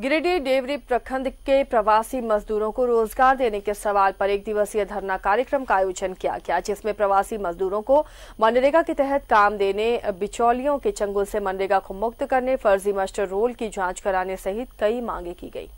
गिरिडीह देवरी प्रखंड के प्रवासी मजदूरों को रोजगार देने के सवाल पर एक दिवसीय धरना कार्यक्रम का आयोजन किया गया जिसमें प्रवासी मजदूरों को मनरेगा के तहत काम देने बिचौलियों के चंगुल से मनरेगा को मुक्त करने फर्जी मस्टर रोल की जांच कराने सहित कई मांगे की गयी